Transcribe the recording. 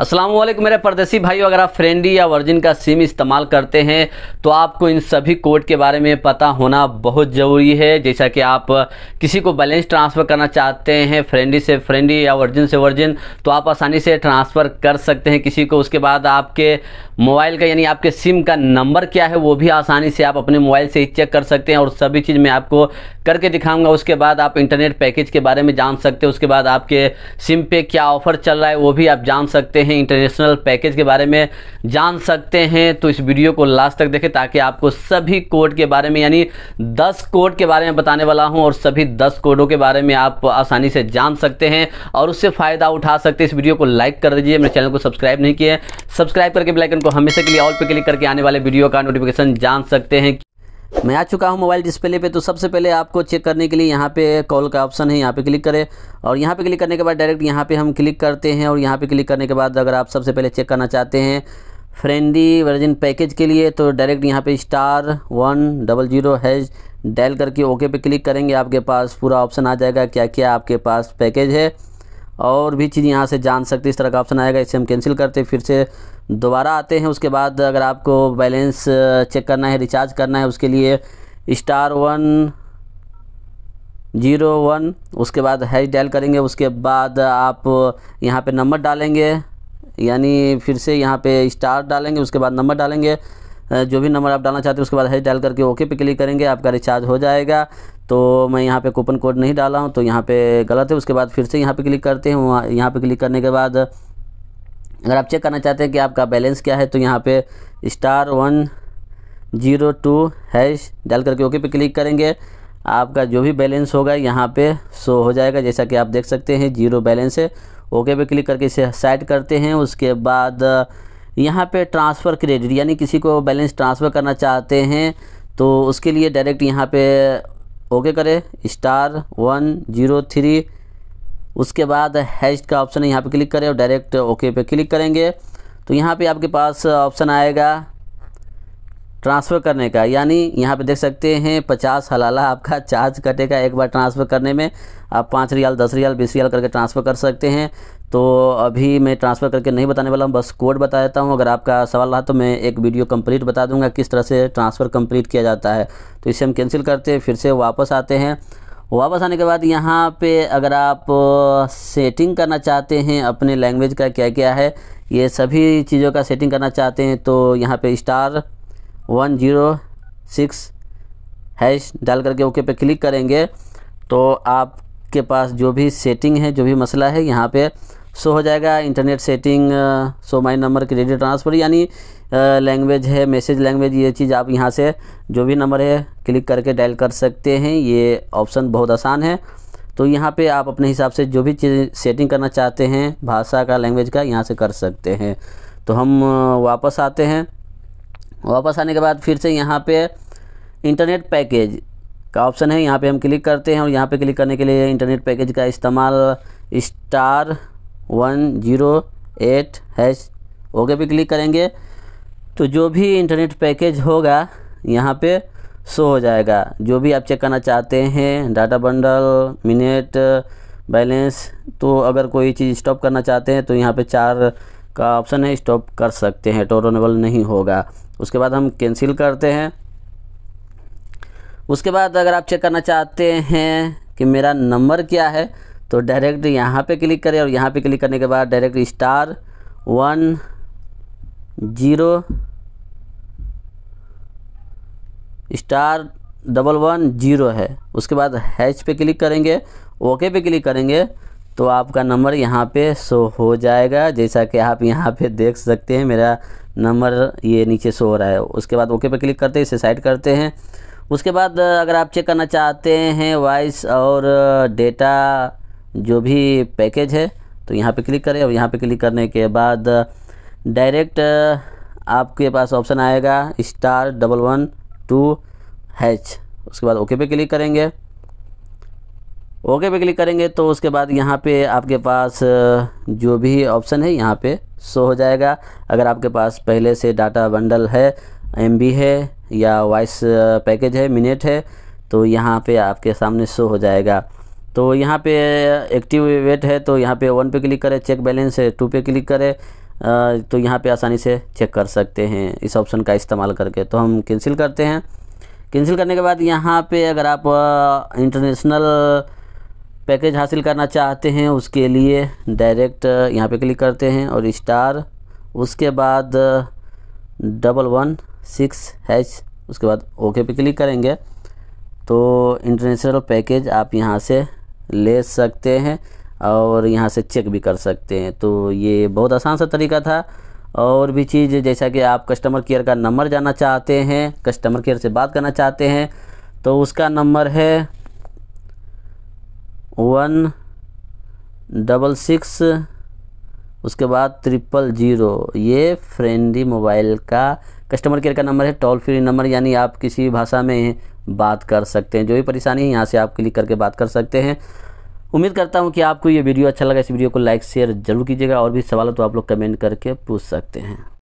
असलम मेरे परदेसी भाई अगर आप फ्रेंडी या वर्जिन का सिम इस्तेमाल करते हैं तो आपको इन सभी कोड के बारे में पता होना बहुत ज़रूरी है जैसा कि आप किसी को बैलेंस ट्रांसफ़र करना चाहते हैं फ्रेंडी से फ्रेंडी या वर्जिन से वर्जिन तो आप आसानी से ट्रांसफ़र कर सकते हैं किसी को उसके बाद आपके मोबाइल का यानी आपके सिम का नंबर क्या है वो भी आसानी से आप अपने मोबाइल से ही चेक कर सकते हैं और सभी चीज़ मैं आपको करके दिखाऊंगा उसके बाद आप इंटरनेट पैकेज के बारे में जान सकते हैं उसके बाद आपके सिम पे क्या ऑफ़र चल रहा है वो भी आप जान सकते हैं हैं इंटरनेशनल पैकेज के बारे में जान सकते हैं तो इस वीडियो को लास्ट तक देखें ताकि आपको सभी कोड के बारे में यानी 10 कोड के बारे में बताने वाला हूं और सभी 10 कोडों के बारे में आप आसानी से जान सकते हैं और उससे फ़ायदा उठा सकते हैं इस वीडियो को लाइक कर दीजिए मेरे चैनल को सब्सक्राइब नहीं किए सब्सक्राइब करके बेलाइकन को हमेशा के लिए ऑल पर क्लिक करके आने वाले वीडियो का नोटिफिकेशन जान सकते हैं मैं आ चुका हूँ मोबाइल डिस्प्ले पे तो सबसे पहले आपको चेक करने के लिए यहाँ पे कॉल का ऑप्शन है यहाँ पे क्लिक करें और यहाँ पे क्लिक करने के बाद डायरेक्ट यहाँ पे हम क्लिक करते हैं और यहाँ पे क्लिक करने के बाद अगर आप सबसे पहले चेक करना चाहते हैं फ्रेंडी वर्जन पैकेज के लिए तो डायरेक्ट यहाँ पे star one double zero hash dial करके ओके पे क्लिक करेंगे आपके पास पूरा ऑप्शन आ जाएगा क्या क्या आपके पास पैकेज है और भी चीज़ यहाँ से जान सकते हैं इस तरह का ऑप्शन आएगा इसे हम कैंसिल करते फिर से दोबारा आते हैं उसके बाद अगर आपको बैलेंस चेक करना है रिचार्ज करना है उसके लिए स्टार वन जीरो वन उसके बाद हैज डायल करेंगे उसके बाद आप यहाँ पे नंबर डालेंगे यानी फिर से यहाँ पे स्टार डालेंगे उसके बाद नंबर डालेंगे जो भी नंबर आप डालना चाहते हैं उसके बाद हैश डाल करके ओके पे क्लिक करेंगे आपका रिचार्ज हो जाएगा तो मैं यहाँ पे कूपन कोड नहीं डाला हूँ तो यहाँ पे गलत है उसके बाद फिर से यहाँ पे क्लिक करते हैं यहाँ पे क्लिक करने के बाद अगर आप चेक करना चाहते हैं कि आपका बैलेंस क्या है तो यहाँ पर star one zero two hash डाल करके ओके पे क्लिक करेंगे आपका जो भी बैलेंस होगा यहाँ पे शो हो जाएगा जैसा कि आप देख सकते हैं जीरो बैलेंस है ओके पे क्लिक करके इसे साइड करते हैं उसके बाद यहाँ पे ट्रांसफ़र क्रेडिट यानी किसी को बैलेंस ट्रांसफ़र करना चाहते हैं तो उसके लिए डायरेक्ट यहाँ पे ओके करें स्टार वन जीरो थ्री उसके बाद हैश का ऑप्शन यहाँ पे क्लिक करें और डायरेक्ट ओके पे क्लिक करेंगे तो यहाँ पे आपके पास ऑप्शन आएगा ट्रांसफ़र करने का यानी यहाँ पे देख सकते हैं पचास हलाला आपका चार्ज कटेगा एक बार ट्रांसफ़र करने में आप पाँच रियाल दस रियाल बीस रियाल करके ट्रांसफ़र कर सकते हैं तो अभी मैं ट्रांसफ़र करके नहीं बताने वाला हूँ बस कोड बता देता हूँ अगर आपका सवाल रहा तो मैं एक वीडियो कंप्लीट बता दूंगा किस तरह से ट्रांसफ़र कंप्लीट किया जाता है तो इसे हम कैंसिल करते हैं फिर से वापस आते हैं वापस आने के बाद यहाँ पे अगर आप सेटिंग करना चाहते हैं अपने लैंग्वेज का क्या क्या है ये सभी चीज़ों का सेटिंग करना चाहते हैं तो यहाँ पे star one zero six hash डाल करके ओके पे क्लिक करेंगे तो आपके पास जो भी सेटिंग है जो भी मसला है यहाँ पे सो हो जाएगा internet setting show my number credit transfer यानी लैंग्वेज है मैसेज लैंग्वेज ये चीज़ आप यहाँ से जो भी नंबर है क्लिक करके डायल कर सकते हैं ये ऑप्शन बहुत आसान है तो यहाँ पे आप अपने हिसाब से जो भी चीज़ सेटिंग करना चाहते हैं भाषा का लैंग्वेज का यहाँ से कर सकते हैं तो हम वापस आते हैं वापस आने के बाद फिर से यहाँ पे इंटरनेट पैकेज का ऑप्शन है यहाँ पे हम क्लिक करते हैं और यहाँ पे क्लिक करने के लिए इंटरनेट पैकेज का इस्तेमाल star one zero eight hash okay पे क्लिक करेंगे तो जो भी इंटरनेट पैकेज होगा यहाँ पे शो हो जाएगा जो भी आप चेक करना चाहते हैं डाटा बंडल मिनट बैलेंस तो अगर कोई चीज़ स्टॉप करना चाहते हैं तो यहाँ पे चार का ऑप्शन है स्टॉप कर सकते हैं टोरोनेबल नहीं होगा उसके बाद हम कैंसिल करते हैं उसके बाद अगर आप चेक करना चाहते हैं कि मेरा नंबर क्या है तो डायरेक्ट यहाँ पे क्लिक करें और यहाँ पे क्लिक करने के बाद direct star one zero star double one zero है उसके बाद हैच पे क्लिक करेंगे ओके पे क्लिक करेंगे तो आपका नंबर यहाँ पे शो हो जाएगा जैसा कि आप यहाँ पे देख सकते हैं मेरा नंबर ये नीचे शो हो रहा है उसके बाद ओके पे क्लिक करते हैं इसे साइड करते हैं उसके बाद अगर आप चेक करना चाहते हैं वॉइस और डेटा जो भी पैकेज है तो यहाँ पे क्लिक करें और यहाँ पे क्लिक करने के बाद डायरेक्ट आपके पास ऑप्शन आएगा star double one two hash उसके बाद ओके पे क्लिक करेंगे ओके पे क्लिक करेंगे तो उसके बाद यहाँ पे आपके पास जो भी ऑप्शन है यहाँ पे शो हो जाएगा अगर आपके पास पहले से डाटा बंडल है एम है या वॉइस पैकेज है मिनट है तो यहाँ पे आपके सामने शो हो जाएगा तो यहाँ पे वेट है तो यहाँ पे वन पे क्लिक करें चेक बैलेंस है टू पे क्लिक करें तो यहाँ पे आसानी से चेक कर सकते हैं इस ऑप्शन का इस्तेमाल करके तो हम कैंसिल करते हैं कैंसिल करने के बाद यहाँ पे अगर आप इंटरनेशनल पैकेज हासिल करना चाहते हैं उसके लिए डायरेक्ट यहाँ पे क्लिक करते हैं और स्टार उसके बाद डबल वन सिक्स हैच उसके बाद ओके पे क्लिक करेंगे तो इंटरनेशनल पैकेज आप यहाँ से ले सकते हैं और यहाँ से चेक भी कर सकते हैं तो ये बहुत आसान सा तरीका था और भी चीज़ जैसा कि आप कस्टमर केयर का नंबर जानना चाहते हैं कस्टमर केयर से बात करना चाहते हैं तो उसका नंबर है वन डबल सिक्स उसके बाद ट्रिपल जीरो ये फ्रेंडली मोबाइल का कस्टमर केयर का नंबर है टोल फ्री नंबर यानी आप किसी भी भाषा में बात कर सकते हैं जो भी परेशानी है यहाँ से आप क्लिक करके बात कर सकते हैं उम्मीद करता हूँ कि आपको ये वीडियो अच्छा लगा इस वीडियो को लाइक शेयर जरूर कीजिएगा और भी सवाल तो आप लोग कमेंट करके पूछ सकते हैं